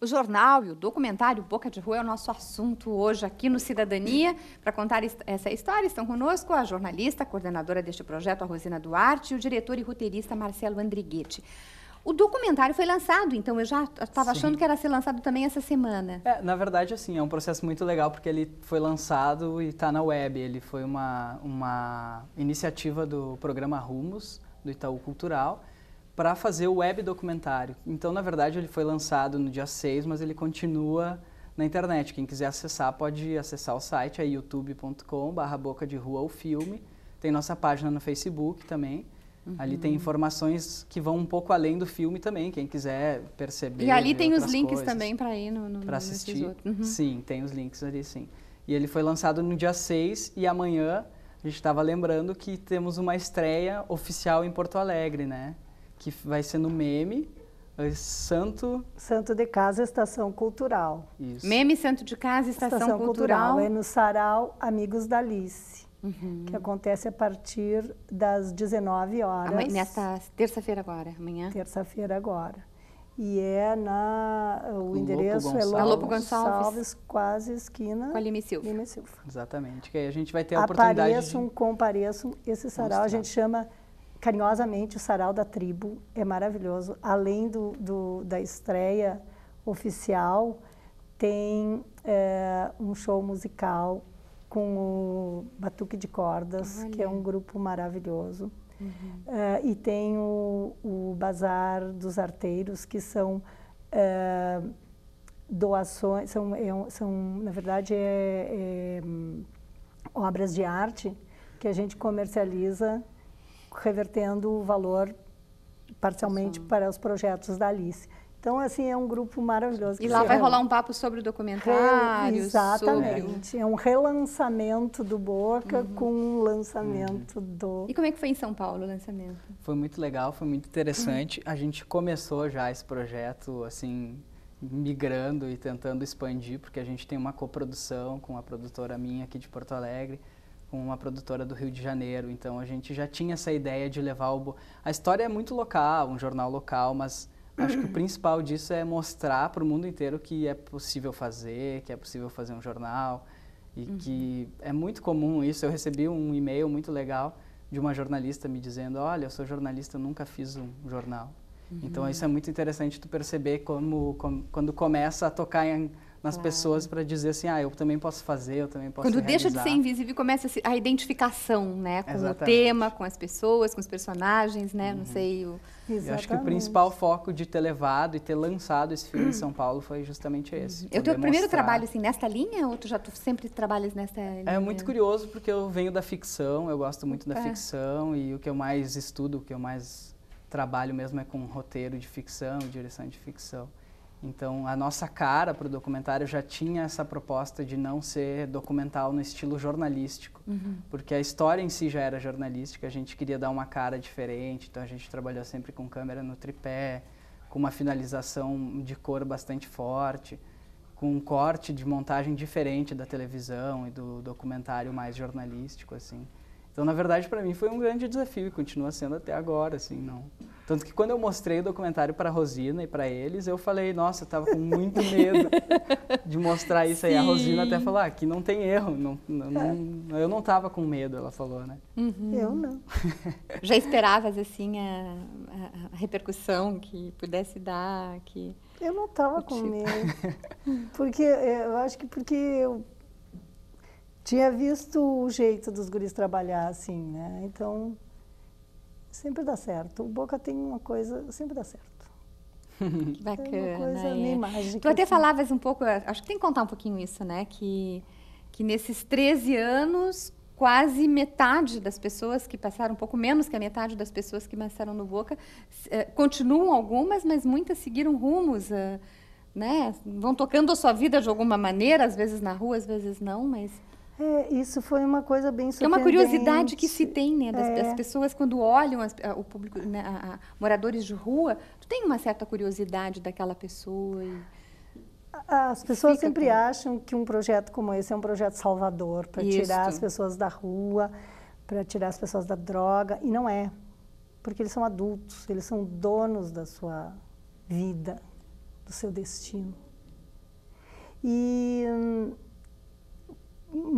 O jornal e o documentário Boca de Rua é o nosso assunto hoje aqui no Cidadania. Para contar essa história, estão conosco a jornalista, coordenadora deste projeto, a Rosina Duarte, e o diretor e roteirista Marcelo Andriguete. O documentário foi lançado, então eu já estava achando que era ser lançado também essa semana. É, na verdade, assim, é um processo muito legal porque ele foi lançado e está na web. Ele foi uma, uma iniciativa do programa Rumos, do Itaú Cultural, para fazer o web documentário. Então, na verdade, ele foi lançado no dia 6, mas ele continua na internet. Quem quiser acessar pode acessar o site, é youtube.com.br boca de rua o filme. Tem nossa página no Facebook também. Uhum. Ali tem uhum. informações que vão um pouco além do filme também, quem quiser perceber. E ali tem os links coisas, também para ir no, no para assistir. Uhum. Sim, tem os links ali, sim. E ele foi lançado no dia 6 e amanhã a gente estava lembrando que temos uma estreia oficial em Porto Alegre, né? Que vai ser no Meme, é Santo... Santo de Casa, Estação Cultural. Isso. Meme Santo de Casa, Estação, Estação Cultural. Cultural. É no Sarau Amigos da Alice. Uhum. que acontece a partir das 19 horas. Amanhã, nesta terça-feira agora, amanhã? Terça-feira agora. E é na... o endereço é Gonçalves. é Lopo Gonçalves, quase esquina... Com a Lime Silva. Lime Silva. Exatamente, que aí a gente vai ter a oportunidade Apareçam, de... compareçam, esse sarau Mostrar. a gente chama carinhosamente o sarau da tribo, é maravilhoso. Além do, do da estreia oficial, tem é, um show musical com o Batuque de Cordas, Olha. que é um grupo maravilhoso. Uhum. Uh, e tem o, o, Bazar dos Arteiros, que são uh, doações, são, é são, na verdade, é, é, hum, obras de arte que a gente comercializa revertendo o valor parcialmente Sim. para os projetos da Alice. Então, assim, é um grupo maravilhoso. E lá vai rolar um papo sobre o documentário. Exatamente. Sobre... É um relançamento do Boca uhum. com um lançamento uhum. do... E como é que foi em São Paulo o lançamento? Foi muito legal, foi muito interessante. Uhum. A gente começou já esse projeto, assim, migrando e tentando expandir, porque a gente tem uma coprodução com uma produtora minha aqui de Porto Alegre, com uma produtora do Rio de Janeiro. Então, a gente já tinha essa ideia de levar o... Bo... A história é muito local, um jornal local, mas Acho que o é. principal disso é mostrar para o mundo inteiro que é possível fazer, que é possível fazer um jornal e uhum. que é muito comum isso. Eu recebi um e-mail muito legal de uma jornalista me dizendo: "Olha, eu sou jornalista, eu nunca fiz um jornal". Então, uhum. Então isso é muito interessante tu perceber como, como quando começa a tocar em nas pessoas para dizer assim, ah, eu também posso fazer, eu também posso Quando realizar. deixa de ser invisível, começa a identificação, né? Com Exatamente. o tema, com as pessoas, com os personagens, né? Uhum. Não sei, o... Exatamente. Eu acho que o principal foco de ter levado e ter lançado esse filme em São Paulo foi justamente uhum. esse. É o teu primeiro trabalho, assim, nesta linha? Ou tu já tu sempre trabalhas nesta é linha? É muito curioso, porque eu venho da ficção, eu gosto muito Opa. da é. ficção e o que eu mais estudo, o que eu mais trabalho mesmo é com roteiro de ficção, direção de ficção. Então, a nossa cara para o documentário já tinha essa proposta de não ser documental no estilo jornalístico, uhum. porque a história em si já era jornalística, a gente queria dar uma cara diferente, então a gente trabalhou sempre com câmera no tripé, com uma finalização de cor bastante forte, com um corte de montagem diferente da televisão e do documentário mais jornalístico, assim. Então, na verdade, para mim foi um grande desafio e continua sendo até agora, assim, não. Tanto que quando eu mostrei o documentário para Rosina e para eles, eu falei, nossa, eu tava com muito medo de mostrar isso Sim. aí. A Rosina até falou, ah, que não tem erro, não, não, é. eu não tava com medo, ela falou, né? Uhum. Eu não. Já esperavas, assim, a, a, repercussão que pudesse dar, que... Eu não tava com tipo medo, porque eh, eu acho que porque eu tinha visto o jeito dos guris trabalhar, assim, né? Então, sempre dá certo. O Boca tem uma coisa, sempre dá certo. Que bacana. É uma coisa é. mágica. Tu até assim. falavas um pouco, eh, acho que tem que contar um pouquinho isso, né? Que, que nesses 13 anos, quase metade das pessoas que passaram, um pouco menos que a metade das pessoas que passaram no Boca, eh, continuam algumas, mas muitas seguiram rumos, eh, né? Vão tocando a sua vida de alguma maneira, às vezes na rua, às vezes não, mas é, isso foi uma coisa bem surpreendente. É uma curiosidade que se tem, né? Das, é. das pessoas quando olham as, o público, né, a, a, moradores de rua, tu tem uma certa curiosidade daquela pessoa. E... As pessoas sempre com... acham que um projeto como esse é um projeto salvador para tirar as pessoas da rua, para tirar as pessoas da droga, e não é, porque eles são adultos, eles são donos da sua vida, do seu destino. E hum,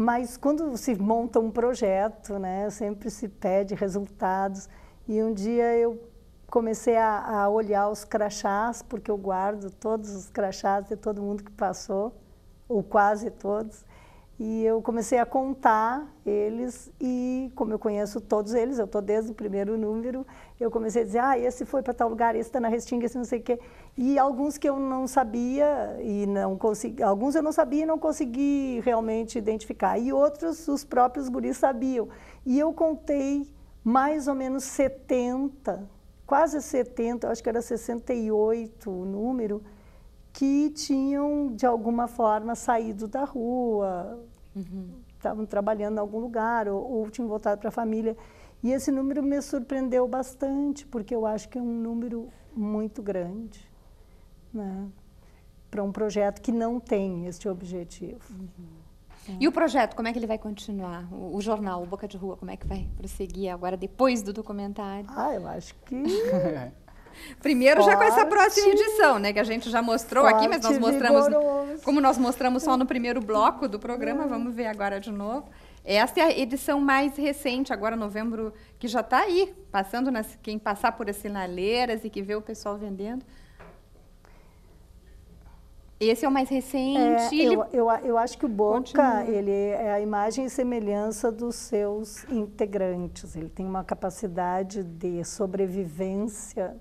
mas quando se monta um projeto, né, sempre se pede resultados. E um dia eu comecei a, a olhar os crachás, porque eu guardo todos os crachás de todo mundo que passou, ou quase todos. E eu comecei a contar eles e, como eu conheço todos eles, eu estou desde o primeiro número, eu comecei a dizer, ah, esse foi para tal lugar, esse está na Restinga, esse não sei o quê. E alguns que eu não sabia e não consegui, alguns eu não sabia e não consegui realmente identificar. E outros, os próprios guris sabiam. E eu contei mais ou menos 70, quase 70, acho que era 68 o número, que tinham, de alguma forma, saído da rua, estavam uhum. trabalhando em algum lugar ou, ou tinham voltado para a família. E esse número me surpreendeu bastante, porque eu acho que é um número muito grande né, para um projeto que não tem este objetivo. Uhum. É. E o projeto, como é que ele vai continuar? O, o, jornal, o Boca de Rua, como é que vai prosseguir agora, depois do documentário? Ah, eu acho que Primeiro já com essa próxima edição, né? Que a gente já mostrou forte, aqui, mas nós mostramos. Vigoroso. Como nós mostramos só no primeiro bloco do programa, vamos ver agora de novo. Essa é a edição mais recente, agora novembro, que já está aí, passando nas, quem passar por as sinaleiras e que vê o pessoal vendendo. Esse é o mais recente. É, eu, eu, eu, acho que o Boca Continua. ele é a imagem e semelhança dos seus integrantes. Ele tem uma capacidade de sobrevivência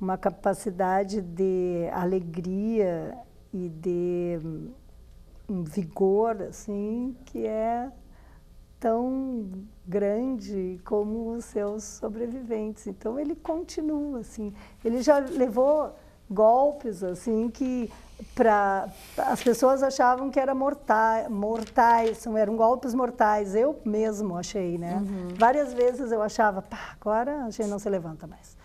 uma capacidade de alegria e de um vigor assim que é tão grande como os seus sobreviventes. Então ele continua assim. Ele já levou golpes assim que para as pessoas achavam que era mortais, mortais, eram golpes mortais. Eu mesmo achei, né? Uhum. Várias vezes eu achava, pá, agora a gente não se levanta mais.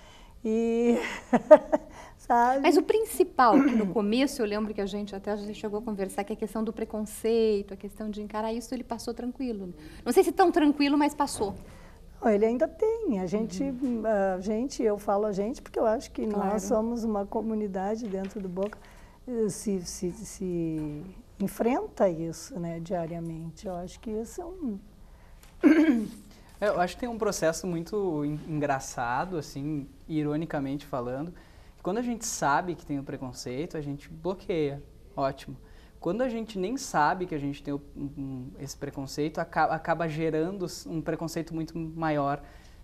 E sabe? Mas o principal, que no começo eu lembro que a gente até a gente chegou a conversar, que é a questão do preconceito, a questão de encarar isso, ele passou tranquilo. Não sei se tão tranquilo, mas passou. Não, ele ainda tem. A gente, uhum. a gente, eu falo a gente porque eu acho que claro. nós somos uma comunidade dentro do Boca. Eh, se, se, se enfrenta isso né, diariamente. Eu acho que isso é um. É, eu acho que tem um processo muito engraçado, assim, ironicamente falando. Quando a gente sabe que tem o preconceito, a gente bloqueia. Ótimo. Quando a gente nem sabe que a gente tem um, esse preconceito, acaba, acaba gerando um preconceito muito maior.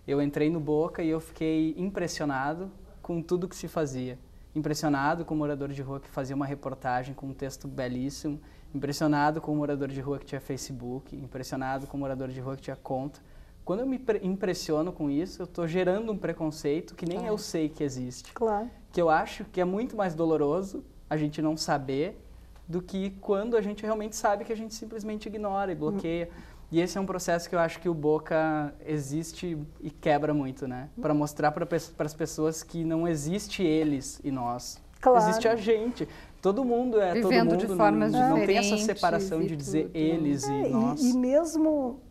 Eu entrei no Boca e eu fiquei impressionado com tudo que se fazia. Impressionado com o morador de rua que fazia uma reportagem com um texto belíssimo. Impressionado com o morador de rua que tinha Facebook. Impressionado com o morador de rua que tinha conta quando eu me impressiono com isso, eu estou gerando um preconceito que nem tá. eu sei que existe. Claro. Que eu acho que é muito mais doloroso a gente não saber do que quando a gente realmente sabe que a gente simplesmente ignora e hum. bloqueia. Hum. E esse é um processo que eu acho que o Boca existe e quebra muito, né? Hum. Para mostrar para as pessoas que não existe eles e nós. Claro. Existe a gente. Todo mundo é Vivendo todo mundo. De formas não, não tem essa separação de dizer tudo. eles é, e nós. e, e mesmo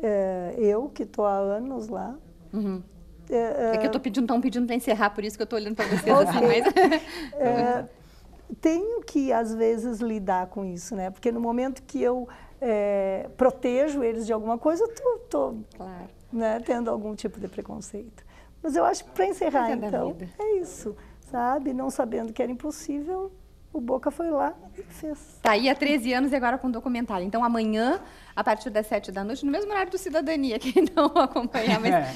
é, eu, que estou há anos lá. Uhum. É, é, que eu estou é, pedindo, estão pedindo para encerrar, por isso que eu estou olhando para vocês okay. assim, mas... É, tenho que, às vezes, lidar com isso, né? Porque no momento que eu é, protejo eles de alguma coisa, estou tô, tô, claro. né, tendo algum tipo de preconceito. Mas eu acho que, para encerrar, então, é isso. Sabe? Não sabendo que era impossível, o Boca foi lá e fez. Tá aí há 13 anos e agora com documentário. Então amanhã, a partir das 7 da noite, no mesmo horário do Cidadania, quem não acompanhar, mas é.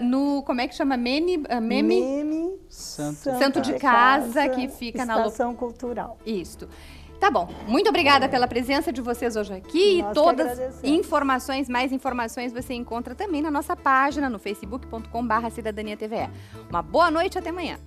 uh, no, como é que chama? uh, meme? Meme Santo, Santo de Casa, Casa, que fica na... Estação Cultural. Isso. Tá bom. Muito obrigada pela presença de vocês hoje aqui. Nós e todas informações, mais informações, você encontra também na nossa página, no facebook.com.br Cidadania TV. Uma boa noite e até amanhã.